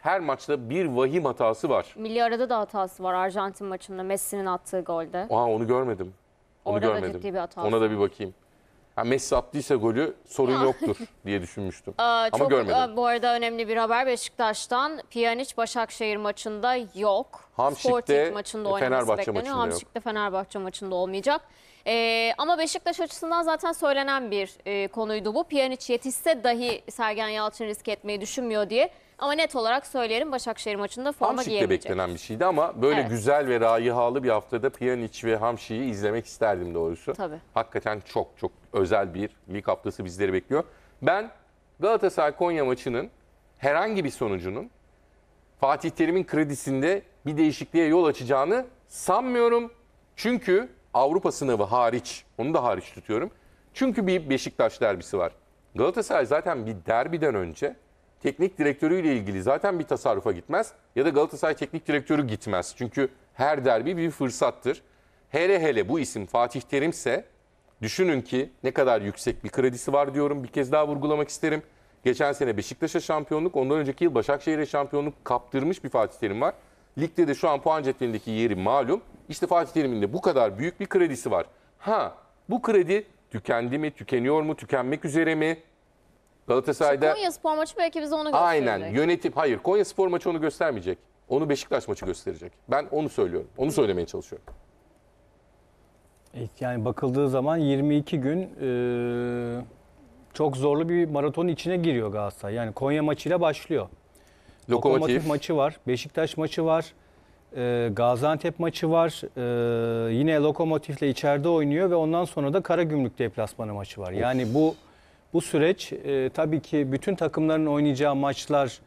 her maçta bir vahim hatası var. Milli arada da hatası var Arjantin maçında Messi'nin attığı golde. Aa onu görmedim. Onu Orada görmedim. da bir hatası. Ona da bir bakayım. Ha, Messi attıysa golü sorun yoktur diye düşünmüştüm. Ee, Ama çok, görmedim. bu arada önemli bir haber Beşiktaş'tan. Pjanic Başakşehir maçında yok. Hamşik'te maçında Fenerbahçe bekleniyor. maçında Hamşik'te yok. Fenerbahçe maçında olmayacak. Ee, ama Beşiktaş açısından zaten söylenen bir e, konuydu bu. Pjanic yetişse dahi Sergen Yalçın risk etmeyi düşünmüyor diye. Ama net olarak söylerim Başakşehir maçında forma Hamşik'te giyemeyecek. beklenen bir şeydi ama böyle Evet. güzel ve rayihalı bir haftada Pjanic ve Hamşik'i izlemek isterdim doğrusu. Tabii. Hakikaten çok çok özel bir lig haftası bizleri bekliyor. Ben Galatasaray-Konya maçının herhangi bir sonucunun Fatih Terim'in kredisinde bir değişikliğe yol açacağını sanmıyorum. Çünkü Avrupa sınavı hariç, onu da hariç tutuyorum. Çünkü bir Beşiktaş derbisi var. Galatasaray zaten bir derbiden önce teknik direktörüyle ilgili zaten bir tasarrufa gitmez ya da Galatasaray teknik direktörü gitmez. Çünkü her derbi bir fırsattır. Hele hele bu isim Fatih Terim'se düşünün ki ne kadar yüksek bir kredisi var diyorum. Bir kez daha vurgulamak isterim. Geçen sene Beşiktaş'a şampiyonluk, ondan önceki yıl Başakşehir'e şampiyonluk kaptırmış bir Fatih Terim var. Ligde de şu an puan cetvelindeki yeri malum. İşte Fatih Terim'in de bu kadar büyük bir kredisi var. Ha bu kredi tükendi mi, tükeniyor mu, tükenmek üzere mi? Galatasaray'da Konya spor maçı belki bize onu gösterecek. aynen yönetip hayır Konya spor maçı onu göstermeyecek. Onu Beşiktaş maçı gösterecek. Ben onu söylüyorum. Onu söylemeye çalışıyorum. Evet, Yani bakıldığı zaman 22 gün e, çok zorlu bir maraton içine giriyor Galatasaray. Yani Konya maçıyla başlıyor. Lokomotif, Lokomotif maçı var, Beşiktaş maçı var, e, Gaziantep maçı var. E, yine Lokomotif'le içeride oynuyor ve ondan sonra da Karagümrük deplasmanı maçı var. Yani bu bu süreç e, tabii ki bütün takımların oynayacağı maçlar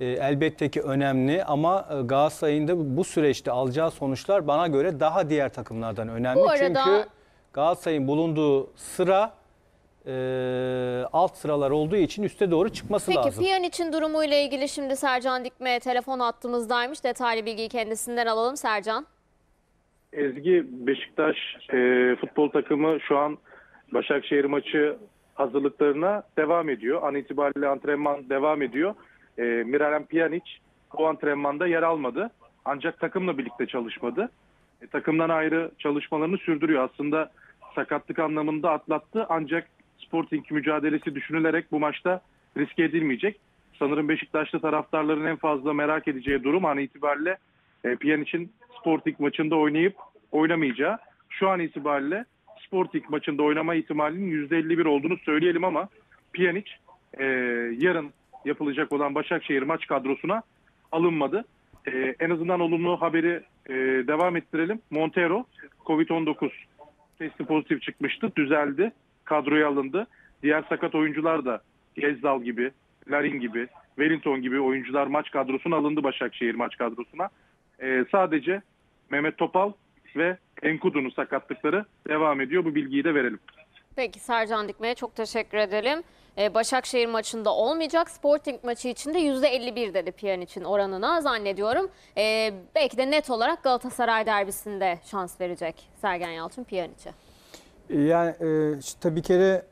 e, elbette ki önemli ama e, Galatasaray'ın da bu süreçte alacağı sonuçlar bana göre daha diğer takımlardan önemli. Bu arada- Çünkü Galatasaray'ın bulunduğu sıra e, alt sıralar olduğu için üste doğru çıkması Peki lazım. Piyan için durumuyla ilgili şimdi Sercan Dikme telefon attığımızdaymış Detaylı bilgiyi kendisinden alalım Sercan. Ezgi Beşiktaş e, futbol takımı şu an Başakşehir maçı hazırlıklarına devam ediyor. An itibariyle antrenman devam ediyor. E, Miralem Pjanic o antrenmanda yer almadı. Ancak takımla birlikte çalışmadı. E, takımdan ayrı çalışmalarını sürdürüyor. Aslında sakatlık anlamında atlattı ancak Sporting mücadelesi düşünülerek bu maçta riske edilmeyecek. Sanırım Beşiktaşlı taraftarların en fazla merak edeceği durum an itibariyle e, Piyan Sporting maçında oynayıp oynamayacağı. Şu an itibariyle Sporting maçında oynama ihtimalinin %51 olduğunu söyleyelim ama Pjanic e, yarın yapılacak olan Başakşehir maç kadrosuna alınmadı. E, en azından olumlu haberi e, devam ettirelim. Montero Covid-19 testi pozitif çıkmıştı. Düzeldi. Kadroya alındı. Diğer sakat oyuncular da Gezdal gibi, Larin gibi, Wellington gibi oyuncular maç kadrosuna alındı Başakşehir maç kadrosuna. E, sadece Mehmet Topal ve Enkudu'nun sakatlıkları devam ediyor. Bu bilgiyi de verelim. Peki Sercan Dikme'ye çok teşekkür edelim. Ee, Başakşehir maçında olmayacak. Sporting maçı için de %51 dedi Piyan için oranına zannediyorum. Ee, belki de net olarak Galatasaray derbisinde şans verecek Sergen Yalçın Piyan için. Ee, yani e, tabii bir kere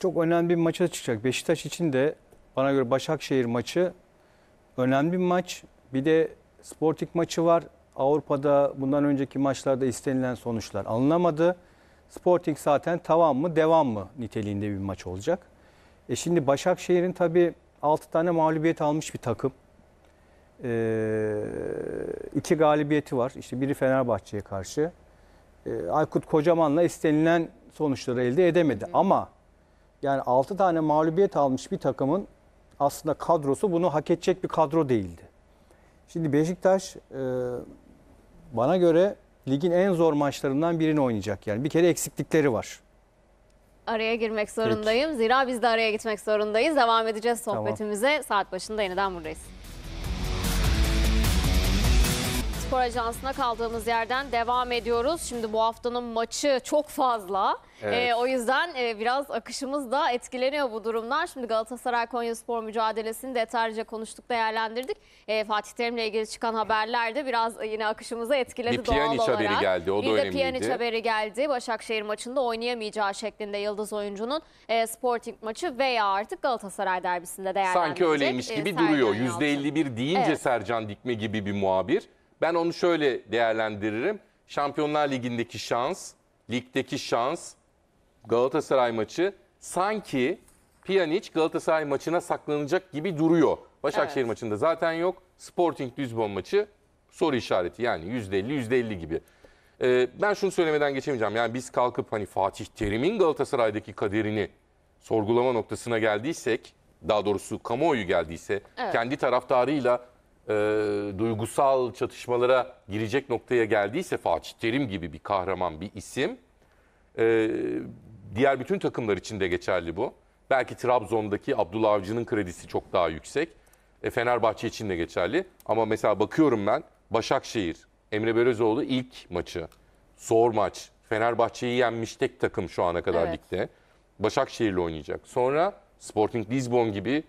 çok önemli bir maça çıkacak. Beşiktaş için de bana göre Başakşehir maçı önemli bir maç. Bir de Sporting maçı var. Avrupa'da bundan önceki maçlarda istenilen sonuçlar alınamadı. Sporting zaten tavan mı devam mı niteliğinde bir maç olacak. E şimdi Başakşehir'in tabii 6 tane mağlubiyet almış bir takım. E, iki galibiyeti var. İşte biri Fenerbahçe'ye karşı. E, Aykut Kocaman'la istenilen sonuçları elde edemedi. Hı. Ama yani 6 tane mağlubiyet almış bir takımın aslında kadrosu bunu hak edecek bir kadro değildi. Şimdi Beşiktaş e, bana göre ligin en zor maçlarından birini oynayacak yani. Bir kere eksiklikleri var. Araya girmek zorundayım. Zira biz de araya gitmek zorundayız. Devam edeceğiz sohbetimize. Saat başında yeniden buradayız. Spor Ajansı'na kaldığımız yerden devam ediyoruz. Şimdi bu haftanın maçı çok fazla. Ee, evet. Ee, o yüzden e, biraz akışımız da etkileniyor bu durumlar. Şimdi Galatasaray Konya Spor mücadelesini detaylıca konuştuk, değerlendirdik. E, Fatih Terim'le ilgili çıkan haberler de biraz yine akışımızı etkiledi doğal olarak. Bir Pjanic haberi geldi, o da önemliydi. Bir de Pjanic haberi geldi. Başakşehir maçında oynayamayacağı şeklinde Yıldız oyuncunun e, Sporting maçı veya artık Galatasaray derbisinde değerlendirecek. Sanki öyleymiş e, gibi e, duruyor. %51 deyince evet. Sercan Dikme gibi bir muhabir. Ben onu şöyle değerlendiririm. Şampiyonlar Ligi'ndeki şans, ligdeki şans, Galatasaray maçı sanki Pjanic Galatasaray maçına saklanacak gibi duruyor. Başakşehir evet. maçında zaten yok. Sporting Lisbon maçı soru işareti yani %50 %50 gibi. Ee, ben şunu söylemeden geçemeyeceğim. Yani biz kalkıp hani Fatih Terim'in Galatasaray'daki kaderini sorgulama noktasına geldiysek, daha doğrusu kamuoyu geldiyse, evet. kendi taraftarıyla e, duygusal çatışmalara girecek noktaya geldiyse Fatih Terim gibi bir kahraman bir isim e, diğer bütün takımlar için de geçerli bu. Belki Trabzon'daki Abdullah Avcı'nın kredisi çok daha yüksek. E, Fenerbahçe için de geçerli. Ama mesela bakıyorum ben Başakşehir, Emre Belözoğlu ilk maçı. Zor maç. Fenerbahçe'yi yenmiş tek takım şu ana kadar evet. ligde. Başakşehir'le oynayacak. Sonra Sporting Lisbon gibi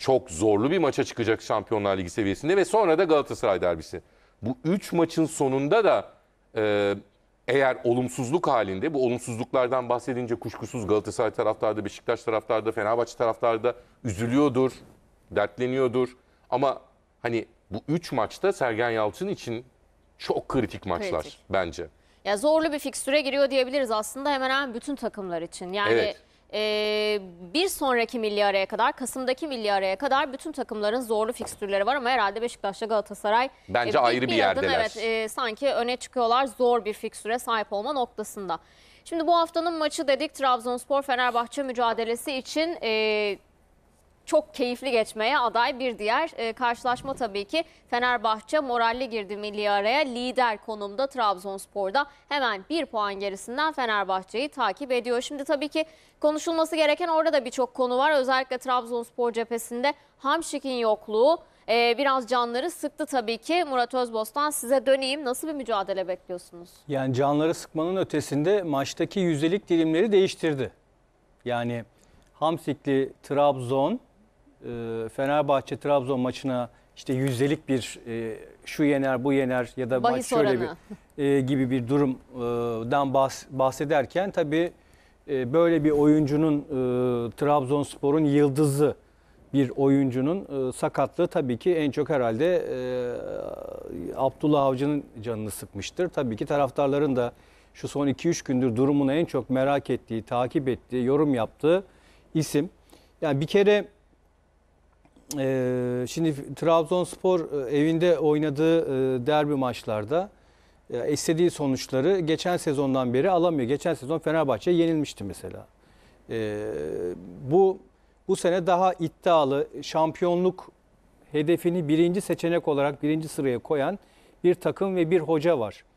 çok zorlu bir maça çıkacak Şampiyonlar Ligi seviyesinde ve sonra da Galatasaray derbisi. Bu 3 maçın sonunda da e, eğer olumsuzluk halinde bu olumsuzluklardan bahsedince kuşkusuz Galatasaray taraftarda, Beşiktaş taraftarı taraftarda, Fenerbahçe da üzülüyordur, dertleniyordur. Ama hani bu 3 maçta Sergen Yalçın için çok kritik maçlar kritik. bence. Ya zorlu bir fikstüre giriyor diyebiliriz aslında hemen hemen bütün takımlar için. Yani evet. Ee, bir sonraki milli araya kadar, Kasım'daki milli araya kadar bütün takımların zorlu fikstürleri var ama herhalde Beşiktaş'la Galatasaray Bence ayrı bir adım, yerdeler. evet, e, sanki öne çıkıyorlar zor bir fikstüre sahip olma noktasında. Şimdi bu haftanın maçı dedik Trabzonspor-Fenerbahçe mücadelesi için e, çok keyifli geçmeye aday bir diğer e, karşılaşma tabii ki Fenerbahçe moralli girdi milli araya lider konumda Trabzonspor'da hemen bir puan gerisinden Fenerbahçe'yi takip ediyor. Şimdi tabii ki konuşulması gereken orada da birçok konu var özellikle Trabzonspor cephesinde Hamşik'in yokluğu e, biraz canları sıktı tabii ki. Murat Özbostan size döneyim. Nasıl bir mücadele bekliyorsunuz? Yani canları sıkmanın ötesinde maçtaki yüzdelik dilimleri değiştirdi. Yani Hamsikli Trabzon e, Fenerbahçe Trabzon maçına işte yüzdelik bir e, şu yener bu yener ya da Bahis maç şöyle bir e, gibi bir durumdan bahs bahsederken tabii e, böyle bir oyuncunun e, Trabzonspor'un yıldızı bir oyuncunun e, sakatlığı tabii ki en çok herhalde e, Abdullah Avcı'nın canını sıkmıştır. Tabii ki taraftarların da şu son 2-3 gündür durumunu en çok merak ettiği, takip ettiği, yorum yaptığı isim. Yani bir kere ee, şimdi Trabzonspor e, evinde oynadığı e, derbi maçlarda e, istediği sonuçları geçen sezondan beri alamıyor. Geçen sezon Fenerbahçe yenilmişti mesela. Ee, bu bu sene daha iddialı şampiyonluk hedefini birinci seçenek olarak birinci sıraya koyan bir takım ve bir hoca var.